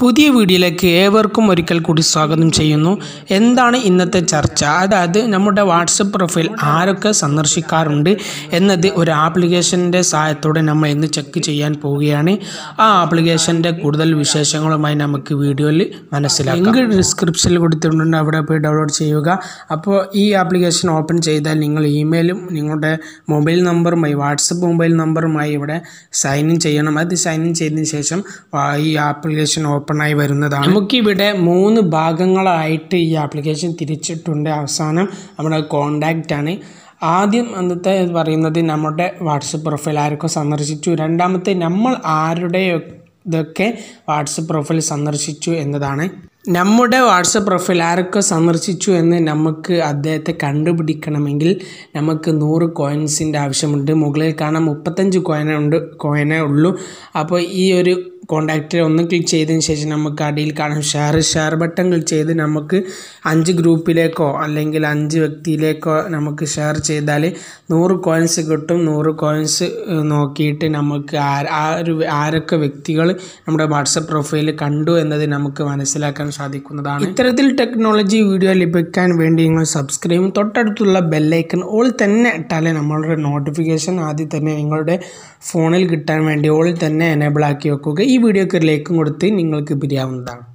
പുതിയ വീഡിയോയിലേക്ക് ഏവർക്കും ഒരിക്കൽ കൂടി സ്വാഗതം ചെയ്യുന്നു എന്താണ് ഇന്നത്തെ ചർച്ച അതായത് നമ്മുടെ വാട്സപ്പ് പ്രൊഫൈൽ ആരൊക്കെ സന്ദർശിക്കാറുണ്ട് എന്നത് ഒരു ആപ്ലിക്കേഷൻ്റെ സഹായത്തോടെ നമ്മൾ ഇന്ന് ചെക്ക് ചെയ്യാൻ പോവുകയാണ് ആ ആപ്ലിക്കേഷൻ്റെ കൂടുതൽ വിശേഷങ്ങളുമായി നമുക്ക് വീഡിയോയിൽ മനസ്സിലാക്കാം ലിങ്ക് ഡിസ്ക്രിപ്ഷനിൽ കൊടുത്തിട്ടുണ്ട് അവിടെ പോയി ഡൗൺലോഡ് ചെയ്യുക അപ്പോൾ ഈ ആപ്ലിക്കേഷൻ ഓപ്പൺ ചെയ്താൽ നിങ്ങൾ ഇമെയിലും നിങ്ങളുടെ മൊബൈൽ നമ്പറുമായി വാട്സപ്പ് മൊബൈൽ നമ്പറുമായി ഇവിടെ സൈൻ ഇൻ ചെയ്യണം അത് സൈൻ ഇൻ ചെയ്തതിന് ശേഷം ഈ ആപ്ലിക്കേഷൻ ഓപ്പൺ ഓപ്പണായി വരുന്നതാണ് നമുക്കിവിടെ മൂന്ന് ഭാഗങ്ങളായിട്ട് ഈ ആപ്ലിക്കേഷൻ തിരിച്ചിട്ടുണ്ട് അവസാനം നമ്മുടെ കോണ്ടാക്റ്റ് ആണ് ആദ്യം അന്നത്തെ പറയുന്നത് നമ്മുടെ വാട്സപ്പ് പ്രൊഫൈൽ ആരൊക്കെ സന്ദർശിച്ചു രണ്ടാമത്തെ നമ്മൾ ആരുടെ ഇതൊക്കെ വാട്സപ്പ് പ്രൊഫൈൽ സന്ദർശിച്ചു എന്നതാണ് നമ്മുടെ വാട്സപ്പ് പ്രൊഫൈൽ ആരൊക്കെ സന്ദർശിച്ചു എന്ന് നമുക്ക് അദ്ദേഹത്തെ കണ്ടുപിടിക്കണമെങ്കിൽ നമുക്ക് നൂറ് കോയിൻസിൻ്റെ ആവശ്യമുണ്ട് മുകളിൽ കാണാൻ മുപ്പത്തഞ്ച് കോയിനുണ്ട് കോയിനേ ഉള്ളൂ അപ്പോൾ ഈ ഒരു കോൺടാക്റ്റിൽ ഒന്ന് ക്ലിക്ക് ചെയ്തതിന് ശേഷം നമുക്ക് അടിയിൽ കാണാം ഷെയർ ഷെയർ ബട്ടൺ ക്ലിക്ക് ചെയ്ത് നമുക്ക് അഞ്ച് ഗ്രൂപ്പിലേക്കോ അല്ലെങ്കിൽ അഞ്ച് വ്യക്തിയിലേക്കോ നമുക്ക് ഷെയർ ചെയ്താൽ നൂറ് കോയിൻസ് കിട്ടും നൂറ് കോയിൻസ് നോക്കിയിട്ട് നമുക്ക് ആ ഒരു ആരൊക്കെ വ്യക്തികൾ നമ്മുടെ വാട്സപ്പ് പ്രൊഫൈൽ കണ്ടു എന്നത് നമുക്ക് മനസ്സിലാക്കാൻ സാധിക്കുന്നതാണ് ഇത്തരത്തിൽ ടെക്നോളജി വീഡിയോ ലഭിക്കാൻ വേണ്ടി നിങ്ങൾ സബ്സ്ക്രൈബ് തൊട്ടടുത്തുള്ള ബെല്ലൈക്കൺ ഓൾ തന്നെ ഇട്ടാലേ നമ്മളുടെ നോട്ടിഫിക്കേഷൻ ആദ്യം തന്നെ നിങ്ങളുടെ ഫോണിൽ കിട്ടാൻ വേണ്ടി ഓൾ തന്നെ എനേബിൾ ആക്കി വെക്കുക ഈ വീഡിയോക്ക് ഒരു ലൈക്കും കൊടുത്ത് നിങ്ങൾക്ക് പിരിയാവുന്നതാണ്